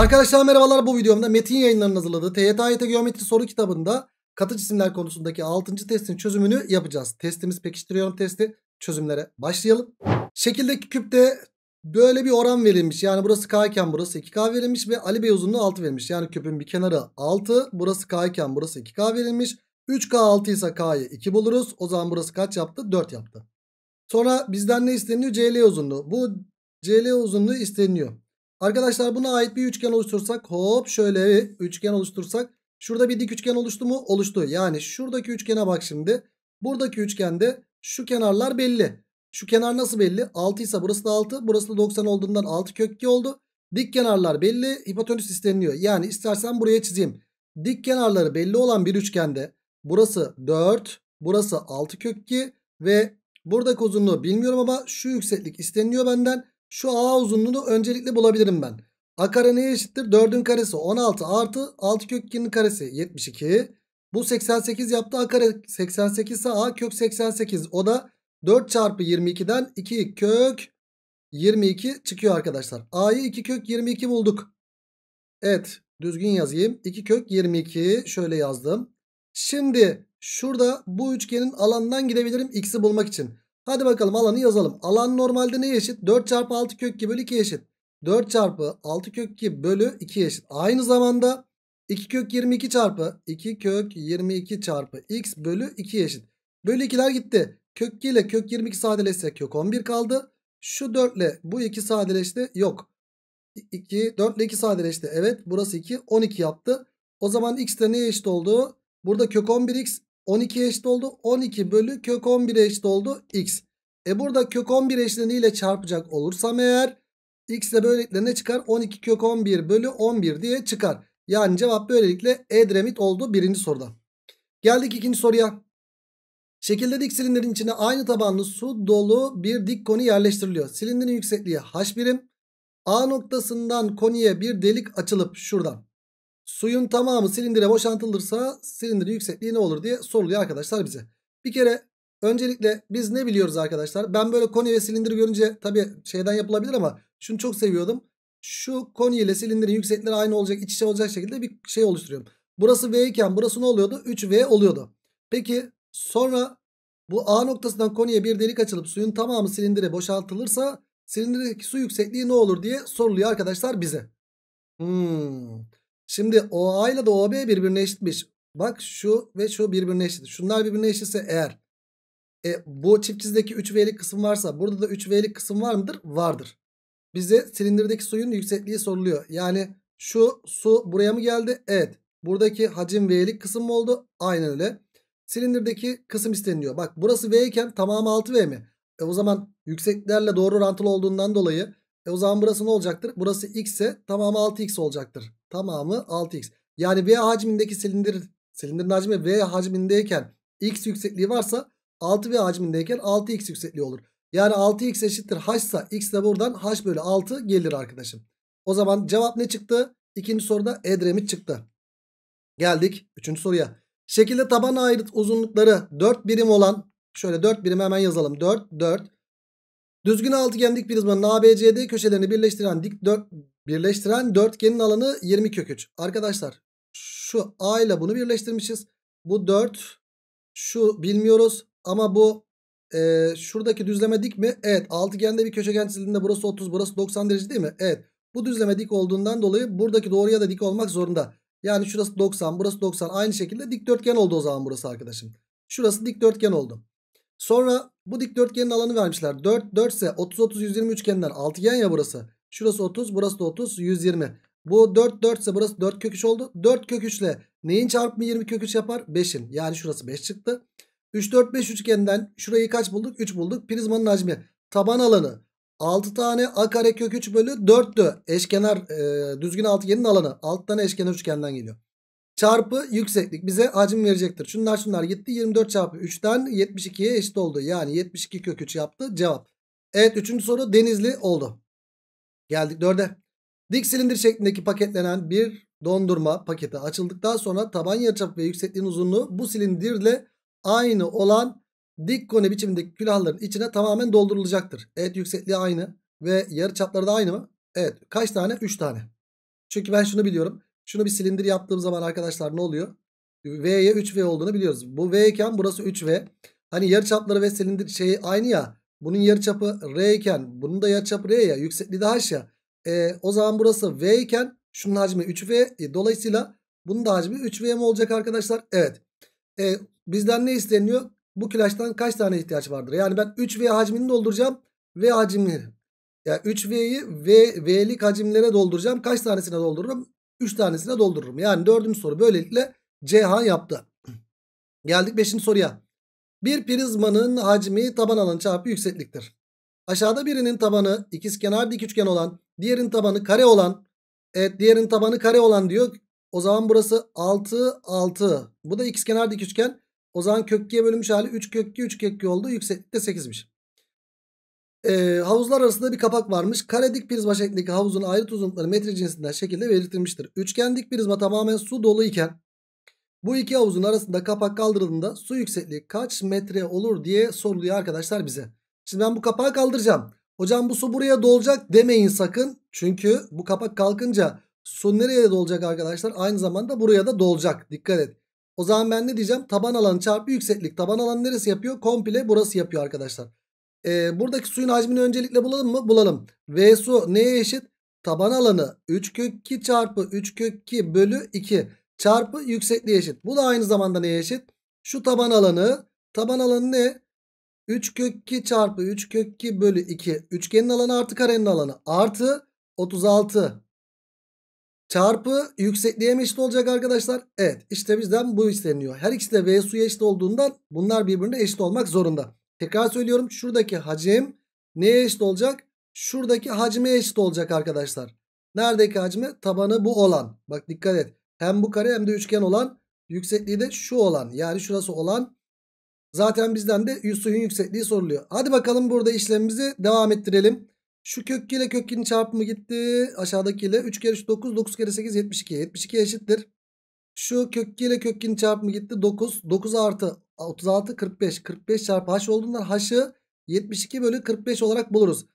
Arkadaşlar merhabalar bu videomda Metin yayınlarının hazırladığı TYT Geometri soru kitabında katı cisimler konusundaki 6. testin çözümünü yapacağız. Testimiz pekiştiriyorum testi çözümlere başlayalım. Şekildeki küpte böyle bir oran verilmiş yani burası K iken burası 2K verilmiş ve Ali Bey uzunluğu 6 verilmiş. Yani küpün bir kenarı 6 burası K iken burası 2K verilmiş. 3K 6 ise K'yı 2 buluruz. O zaman burası kaç yaptı? 4 yaptı. Sonra bizden ne isteniyor? CL uzunluğu. Bu CL uzunluğu isteniyor. Arkadaşlar buna ait bir üçgen oluştursak hop şöyle üçgen oluştursak şurada bir dik üçgen oluştu mu? Oluştu. Yani şuradaki üçgene bak şimdi. Buradaki üçgende şu kenarlar belli. Şu kenar nasıl belli? 6 ise burası da 6. Burası da 90 olduğundan 6 kök 2 oldu. Dik kenarlar belli. Hipotenüs isteniliyor. Yani istersen buraya çizeyim. Dik kenarları belli olan bir üçgende burası 4, burası 6 kök 2 ve buradaki uzunluğu bilmiyorum ama şu yükseklik isteniliyor benden. Şu A uzunluğunu öncelikle bulabilirim ben. A kare neye eşittir? 4'ün karesi 16 artı 6 kök 2'nin karesi 72. Bu 88 yaptı. A kare 88 ise A kök 88. O da 4 çarpı 22'den 2 kök 22 çıkıyor arkadaşlar. A'yı 2 kök 22 bulduk. Evet düzgün yazayım. 2 kök 22 şöyle yazdım. Şimdi şurada bu üçgenin alanından gidebilirim x'i bulmak için. Hadi bakalım alanı yazalım. Alan normalde ne eşit? 4 çarpı 6 kök 2 bölü 2 eşit. 4 çarpı 6 kök 2 bölü 2 eşit. Aynı zamanda 2 kök 22 çarpı 2 kök 22 çarpı x bölü 2 eşit. Bölü 2'ler gitti. Kök 2 ile kök 22 sadeleşse kök 11 kaldı. Şu 4 ile bu 2 sadeleşti. Yok. 2, 4 ile 2 sadeleşti. Evet burası 2. 12 yaptı. O zaman x de neye eşit oldu? Burada kök 11x 12 eşit oldu. 12 bölü kök 11 eşit oldu. X. E burada kök 11 eşleniğiyle çarpacak olursam eğer x de böylelikle ne çıkar? 12 kök 11 bölü 11 diye çıkar. Yani cevap böylelikle Edremit oldu birinci soruda. Geldik ikinci soruya. Şekilde dik silindirin içine aynı tabanlı su dolu bir dik koni yerleştiriliyor. Silindirin yüksekliği h birim. A noktasından koniye bir delik açılıp şuradan Suyun tamamı silindire boşaltılırsa silindirin yüksekliği ne olur diye soruluyor arkadaşlar bize. Bir kere öncelikle biz ne biliyoruz arkadaşlar? Ben böyle koni ve silindir görünce tabii şeyden yapılabilir ama şunu çok seviyordum. Şu konye ile silindirin yüksekleri aynı olacak, iç içe olacak şekilde bir şey oluşturuyorum. Burası V iken burası ne oluyordu? 3V oluyordu. Peki sonra bu A noktasından koniye bir delik açılıp suyun tamamı silindire boşaltılırsa silindirdeki su yüksekliği ne olur diye soruluyor arkadaşlar bize. Hmm. Şimdi OA ile de OB birbirine eşitmiş. Bak şu ve şu birbirine eşit. Şunlar birbirine eşitse eğer e, bu çift çizdeki 3V'lik kısım varsa burada da 3V'lik kısım var mıdır? Vardır. Bize silindirdeki suyun yüksekliği soruluyor. Yani şu su buraya mı geldi? Evet. Buradaki hacim V'lik kısım mı oldu? Aynen öyle. Silindirdeki kısım isteniliyor. Bak burası V iken tamamı 6V mi? E o zaman yükseklerle doğru orantılı olduğundan dolayı e o zaman burası ne olacaktır? Burası X ise tamamı 6X olacaktır. Tamamı 6x. Yani V hacmindeki silindir silindirin hacmi V hacmindeyken x yüksekliği varsa 6V hacmindeyken 6x yüksekliği olur. Yani 6x eşittir h ise x de buradan h bölü 6 gelir arkadaşım. O zaman cevap ne çıktı? İkinci soruda Edremit çıktı. Geldik üçüncü soruya. Şekilde taban ayrıt uzunlukları 4 birim olan şöyle 4 birim hemen yazalım. 4 4 Düzgün altıgen dik prizmanın ABCD köşelerini birleştiren dik dört, Birleştiren dörtgenin alanı 20 kök 3. Arkadaşlar şu A ile bunu birleştirmişiz. Bu 4. Şu bilmiyoruz ama bu e, şuradaki düzleme dik mi? Evet altıgende bir köşegen çizildiğinde burası 30 burası 90 derece değil mi? Evet bu düzleme dik olduğundan dolayı buradaki doğruya da dik olmak zorunda. Yani şurası 90 burası 90 aynı şekilde dikdörtgen oldu o zaman burası arkadaşım. Şurası dikdörtgen oldu. Sonra bu dikdörtgenin alanı vermişler. 4 4 ise 30 30 120 üçgeninden altıgen ya burası. Şurası 30 burası da 30 120. Bu 4 4 ise burası 4 kök 3 oldu. 4 kök 3 neyin çarpımı 20 kök 3 yapar? 5'in. Yani şurası 5 çıktı. 3 4 5 üçgeninden şurayı kaç bulduk? 3 bulduk. Prizmanın hacmi taban alanı 6 tane a kare kök 3 bölü 4'tü. Eşkenar e, düzgün altıgenin alanı. 6 tane eşkenar üçgenden geliyor. Çarpı yükseklik bize hacim verecektir. Şunlar şunlar gitti. 24 çarpı 3'ten 72'ye eşit oldu. Yani 72 kök 3 yaptı cevap. Evet 3. soru denizli oldu. Geldik dörde. Dik silindir şeklindeki paketlenen bir dondurma paketi açıldıktan sonra taban yarıçap ve yüksekliğin uzunluğu bu silindirle aynı olan dik koni biçimindeki külahların içine tamamen doldurulacaktır. Evet yüksekliği aynı ve yarıçapları da aynı mı? Evet. Kaç tane? 3 tane. Çünkü ben şunu biliyorum. Şunu bir silindir yaptığım zaman arkadaşlar ne oluyor? V'ye 3V olduğunu biliyoruz. Bu V iken burası 3V. Hani yarıçapları ve silindir şeyi aynı ya. Bunun yarıçapı R iken bunun da yarıçapı R ya. Yüksekliği de H ya. E, o zaman burası V iken şunun hacmi 3V. E, dolayısıyla bunun da hacmi 3V mi olacak arkadaşlar? Evet. E, bizden ne isteniyor? Bu külaçtan kaç tane ihtiyaç vardır? Yani ben 3V hacmini dolduracağım. V hacimleri. Yani 3V'yi V, V'lik hacimlere dolduracağım. Kaç tanesine doldururum? 3 tanesine doldururum. Yani dördüncü soru böylelikle Cihan yaptı. Geldik 5. soruya. Bir prizmanın hacmi taban alan çarpı yüksekliktir. Aşağıda birinin tabanı ikizkenar dik üçgen olan, diğerin tabanı kare olan, evet diğerinin tabanı kare olan diyor. O zaman burası 6 6. Bu da ikizkenar dik üçgen. O zaman kök kökkiye bölünmüş hali 3 kök 2, 3 kök 2 oldu. Yükseklik de 8'miş. Ee, havuzlar arasında bir kapak varmış. Kare dik prizma şeklindeki havuzun ayrıt uzunlukları metre cinsinden şekilde belirtilmiştir. Üçgen dik prizma tamamen su dolu iken bu iki havuzun arasında kapak kaldırıldığında su yüksekliği kaç metre olur diye soruluyor arkadaşlar bize. Şimdi ben bu kapağı kaldıracağım. Hocam bu su buraya dolacak demeyin sakın. Çünkü bu kapak kalkınca su nereye dolacak arkadaşlar? Aynı zamanda buraya da dolacak. Dikkat et. O zaman ben ne diyeceğim? Taban alanı çarpı yükseklik. Taban alanı neresi yapıyor? Komple burası yapıyor arkadaşlar. Ee, buradaki suyun hacmini öncelikle bulalım mı? Bulalım. V su neye eşit? Taban alanı 3 kök 2 çarpı 3 kök 2 bölü 2 çarpı yüksekliğe eşit. Bu da aynı zamanda neye eşit? Şu taban alanı. Taban alanı ne? 3 kök 2 çarpı 3 kök 2 bölü 2. Üçgenin alanı artı karenin alanı. Artı 36 çarpı yüksekliğe mi eşit olacak arkadaşlar? Evet işte bizden bu isteniyor. Her ikisi de V suya eşit olduğundan bunlar birbirine eşit olmak zorunda. Tekrar söylüyorum şuradaki hacim neye eşit olacak? Şuradaki hacme eşit olacak arkadaşlar. Neredeki hacmi? Tabanı bu olan. Bak dikkat et. Hem bu kare hem de üçgen olan yüksekliği de şu olan yani şurası olan. Zaten bizden de suyun yüksekliği soruluyor. Hadi bakalım burada işlemimizi devam ettirelim. Şu kök ile kökün çarpımı gitti. Aşağıdaki ile 3 kere 9 9 kere 8 72. 72 eşittir. Şu kök ile kökün çarpımı gitti 9. 9 artı 36 45. 45 çarpı h olduğundan h'ı 72 bölü 45 olarak buluruz.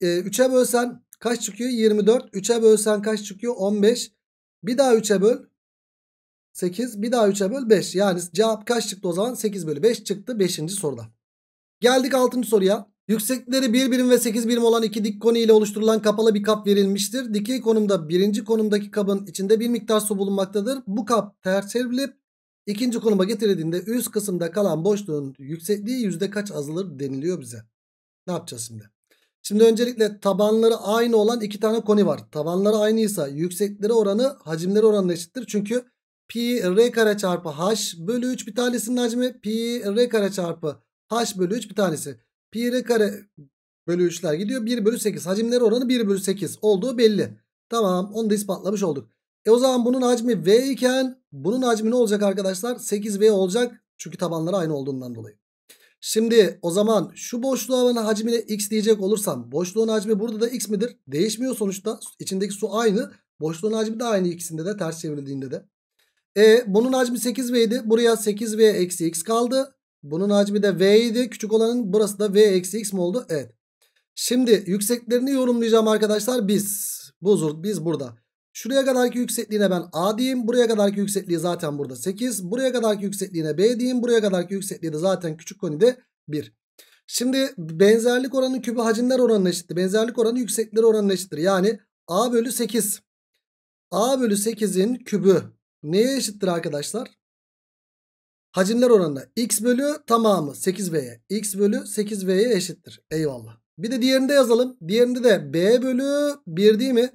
E, ee, 3'e bölsen kaç çıkıyor? 24. 3'e bölsen kaç çıkıyor? 15. Bir daha 3'e böl. 8 bir daha 3'e böl 5. Yani cevap kaç çıktı o zaman? 8 bölü 5 çıktı 5. soruda. Geldik 6. soruya. Yükseklikleri 1 birim ve 8 birim olan iki dik koni ile oluşturulan kapalı bir kap verilmiştir. Dikey konumda birinci konumdaki kabın içinde bir miktar su bulunmaktadır. Bu kap ters çevrilip ikinci konuma getirildiğinde üst kısımda kalan boşluğun yüksekliği yüzde kaç azalır deniliyor bize. Ne yapacağız şimdi? Şimdi öncelikle tabanları aynı olan iki tane koni var. Tabanları aynıysa yüksekleri oranı hacimleri oranına eşittir. Çünkü pi r kare çarpı h bölü 3 bir tanesinin hacmi pi r kare çarpı h bölü 3 bir tanesi. Pi r kare bölü 3'ler gidiyor. 1 bölü 8 hacimleri oranı 1 bölü 8 olduğu belli. Tamam onu da ispatlamış olduk. E o zaman bunun hacmi v iken bunun hacmi ne olacak arkadaşlar? 8v olacak çünkü tabanları aynı olduğundan dolayı. Şimdi o zaman şu boşluğun hacmine x diyecek olursam boşluğun hacmi burada da x midir? Değişmiyor sonuçta. İçindeki su aynı. Boşluğun hacmi de aynı ikisinde de ters çevrildiğinde de. E, bunun hacmi 8v idi. Buraya 8v eksi x kaldı. Bunun hacmi de v idi. Küçük olanın burası da v eksi x mi oldu? Evet. Şimdi yükseklerini yorumlayacağım arkadaşlar. Biz bu biz burada. Şuraya kadarki yüksekliğine ben A diyeyim. Buraya kadarki yüksekliği zaten burada 8. Buraya kadarki yüksekliğine B diyeyim. Buraya kadarki yüksekliği de zaten küçük konide 1. Şimdi benzerlik oranı kübü hacimler oranına eşittir. Benzerlik oranı yükseklikler oranına eşittir. Yani A bölü 8. A bölü 8'in kübü neye eşittir arkadaşlar? Hacimler oranına x bölü tamamı 8b'ye. x bölü 8b'ye eşittir. Eyvallah. Bir de diğerinde yazalım. Diğerinde de b bölü 1 değil mi?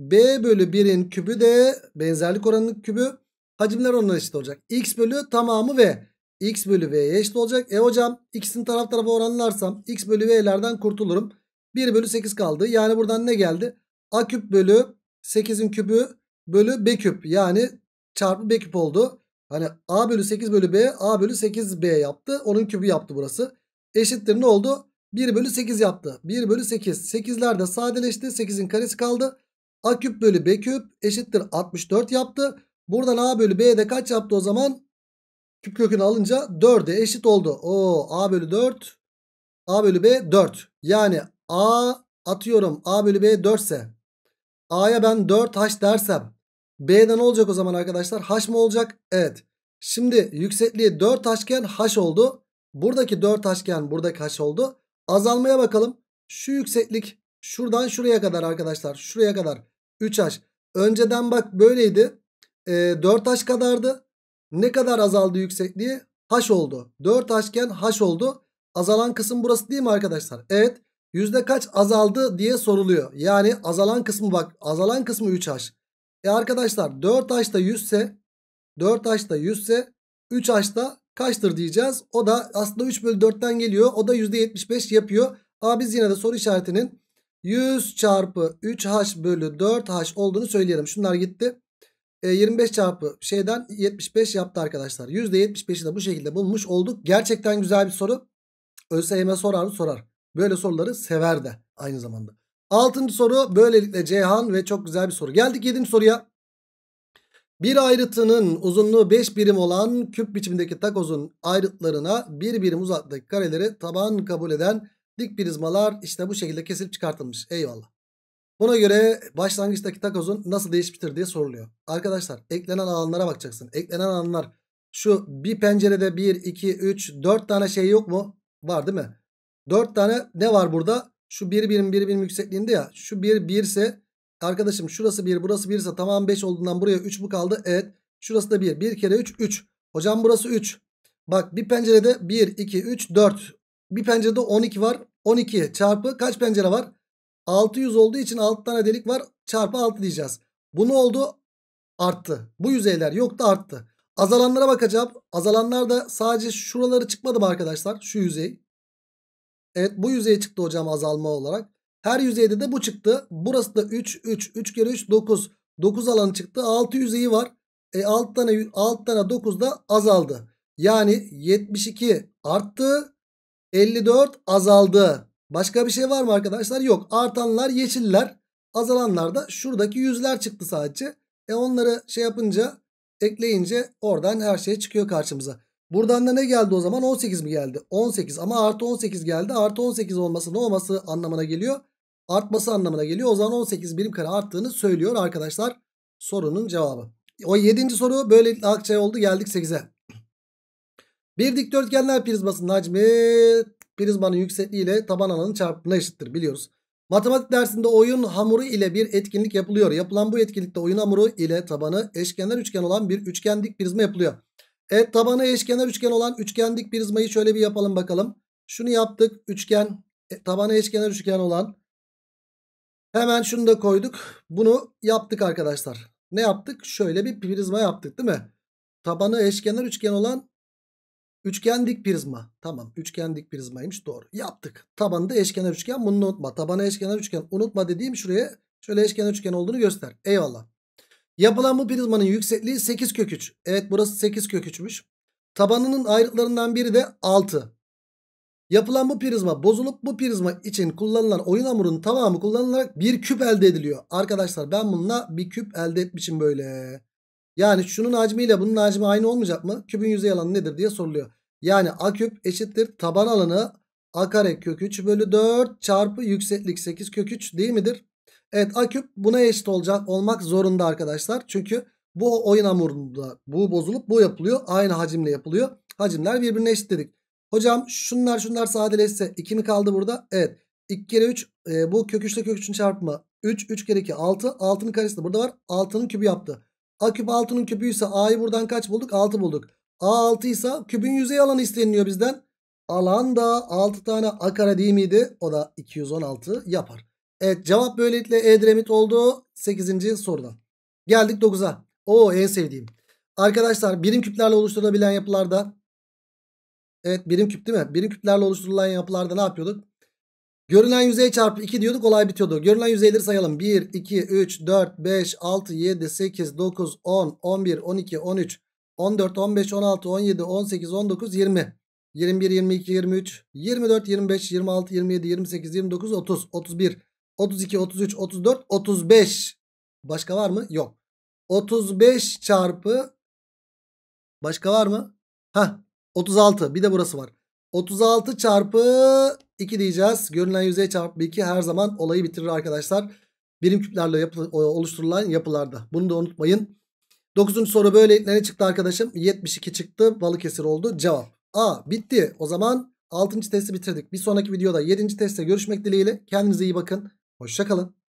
B bölü 1'in kübü de benzerlik oranının kübü. Hacimler onlara eşit olacak. X bölü tamamı V. X bölü V'ye eşit olacak. E hocam ikisini taraf tarafa oranlarsam X bölü V'lerden kurtulurum. 1 bölü 8 kaldı. Yani buradan ne geldi? A küp bölü 8'in kübü bölü B küp. Yani çarpı B küp oldu. Hani A bölü 8 bölü B A bölü 8 B yaptı. Onun kübü yaptı burası. Eşittir ne oldu? 1 bölü 8 yaptı. 1 bölü 8. 8'ler de sadeleşti. 8'in karesi kaldı. A küp bölü B küp eşittir 64 yaptı. Buradan A bölü B'de kaç yaptı o zaman? Küp kökünü alınca 4'e eşit oldu. O A bölü 4. A bölü B 4. Yani A atıyorum A bölü B 4 ise A'ya ben 4H dersem B'de ne olacak o zaman arkadaşlar? H mı olacak? Evet. Şimdi yüksekliği 4 taşken H oldu. Buradaki 4 taşken buradaki H oldu. Azalmaya bakalım. Şu yükseklik Şuradan şuraya kadar arkadaşlar. Şuraya kadar 3H. Önceden bak böyleydi. E, ee, 4H kadardı. Ne kadar azaldı yüksekliği? H oldu. 4H iken H oldu. Azalan kısım burası değil mi arkadaşlar? Evet. Yüzde kaç azaldı diye soruluyor. Yani azalan kısmı bak. Azalan kısmı 3H. E arkadaşlar 4H da 100 ise 4H da 100 ise 3H kaçtır diyeceğiz. O da aslında 3 bölü 4'ten geliyor. O da %75 yapıyor. Ama biz yine de soru işaretinin 100 çarpı 3h bölü 4h olduğunu söyleyelim. Şunlar gitti. E, 25 çarpı şeyden 75 yaptı arkadaşlar. %75'i de bu şekilde bulmuş olduk. Gerçekten güzel bir soru. ÖSYM sorar mı? Sorar. Böyle soruları sever de aynı zamanda. Altıncı soru böylelikle Ceyhan ve çok güzel bir soru. Geldik yedinci soruya. Bir ayrıtının uzunluğu 5 birim olan küp biçimindeki takozun ayrıtlarına bir birim uzaklıktaki kareleri taban kabul eden Dik prizmalar işte bu şekilde kesilip çıkartılmış. Eyvallah. Buna göre başlangıçtaki takozun nasıl değişmiştir diye soruluyor. Arkadaşlar eklenen alanlara bakacaksın. Eklenen alanlar şu bir pencerede 1, 2, 3, 4 tane şey yok mu? Var değil mi? 4 tane ne var burada? Şu 1 birim 1 birim yüksekliğinde ya. Şu 1 1 ise arkadaşım şurası 1 burası 1 ise tamam 5 olduğundan buraya 3 mu kaldı. Evet şurası da 1. 1 kere 3 3. Hocam burası 3. Bak bir pencerede 1, 2, 3, 4. Bir pencerede 12 var. 12 çarpı kaç pencere var? 600 olduğu için 6 tane delik var. Çarpı 6 diyeceğiz. Bu ne oldu? Arttı. Bu yüzeyler yoktu arttı. Azalanlara bakacağım. Azalanlar da sadece şuraları çıkmadı mı arkadaşlar? Şu yüzey. Evet bu yüzeye çıktı hocam azalma olarak. Her yüzeyde de bu çıktı. Burası da 3, 3, 3 kere 3, 9. 9 alanı çıktı. 6 yüzeyi var. E 6 tane, 6 tane 9 da azaldı. Yani 72 arttı. 54 azaldı. Başka bir şey var mı arkadaşlar? Yok. Artanlar yeşiller. Azalanlar da şuradaki yüzler çıktı sadece. E onları şey yapınca ekleyince oradan her şey çıkıyor karşımıza. Buradan da ne geldi o zaman? 18 mi geldi? 18 ama artı 18 geldi. Artı 18 olması ne olması anlamına geliyor? Artması anlamına geliyor. O zaman 18 birim kare arttığını söylüyor arkadaşlar. Sorunun cevabı. O 7. soru böyle akçay oldu. Geldik 8'e. Bir dikdörtgenler prizmasının hacmi prizmanın yüksekliği ile taban alanın çarpımına eşittir biliyoruz. Matematik dersinde oyun hamuru ile bir etkinlik yapılıyor. Yapılan bu etkinlikte oyun hamuru ile tabanı eşkenar üçgen olan bir üçgen dik prizma yapılıyor. Evet tabanı eşkenar üçgen olan üçgen dik prizmayı şöyle bir yapalım bakalım. Şunu yaptık üçgen e, tabanı eşkenar üçgen olan. Hemen şunu da koyduk. Bunu yaptık arkadaşlar. Ne yaptık? Şöyle bir prizma yaptık değil mi? Tabanı eşkenar üçgen olan Üçgen dik prizma. Tamam üçgen dik prizmaymış doğru. Yaptık. tabanda eşkenar üçgen bunu unutma. Tabana eşkenar üçgen unutma dediğim şuraya şöyle eşkenar üçgen olduğunu göster. Eyvallah. Yapılan bu prizmanın yüksekliği 8 kök 3. Evet burası 8 kök 3'müş. Tabanının ayrıtlarından biri de 6. Yapılan bu prizma bozulup bu prizma için kullanılan oyun hamurunun tamamı kullanılarak bir küp elde ediliyor. Arkadaşlar ben bununla bir küp elde etmişim böyle. Yani şunun hacmiyle bunun hacmi aynı olmayacak mı? Küpün yüzey alanı nedir diye soruluyor. Yani A küp eşittir taban alanı A kare kök 3 bölü 4 çarpı yükseklik 8 kök 3 değil midir? Evet A küp buna eşit olacak olmak zorunda arkadaşlar. Çünkü bu oyun hamurunda bu bozulup bu yapılıyor. Aynı hacimle yapılıyor. Hacimler birbirine eşit dedik. Hocam şunlar şunlar sadeleşse 2 mi kaldı burada? Evet. 2 kere 3 e, bu kök 3 ile kök 3'ün çarpımı. 3 3 kere 2 6. 6'nın karesi de burada var. 6'nın kübü yaptı. A küp 6'nın küpü A'yı buradan kaç bulduk? 6 bulduk. A 6 ise kübün yüzey alanı isteniliyor bizden. Alan da 6 tane A kare değil miydi? O da 216 yapar. Evet cevap böylelikle Edremit oldu 8. soruda. Geldik 9'a. O en sevdiğim. Arkadaşlar birim küplerle oluşturulabilen yapılarda Evet birim küp değil mi? Birim küplerle oluşturulan yapılarda ne yapıyorduk? Görülen yüzey çarpı 2 diyorduk olay bitiyordu. Görülen yüzeyleri sayalım. 1, 2, 3, 4, 5, 6, 7, 8, 9, 10, 11, 12, 13, 14, 15, 16, 17, 18, 19, 20, 21, 22, 23, 24, 25, 26, 27, 28, 29, 30, 31, 32, 33, 34, 35. Başka var mı? Yok. 35 çarpı başka var mı? Heh 36 bir de burası var. 36 çarpı 2 diyeceğiz. Görünen yüzey çarpı 2 her zaman olayı bitirir arkadaşlar. Birim küplerle yapı, oluşturulan yapılarda. Bunu da unutmayın. 9. soru böyle ne çıktı arkadaşım? 72 çıktı. Balıkesir oldu. Cevap. A bitti. O zaman 6. testi bitirdik. Bir sonraki videoda 7. testte görüşmek dileğiyle. Kendinize iyi bakın. Hoşçakalın.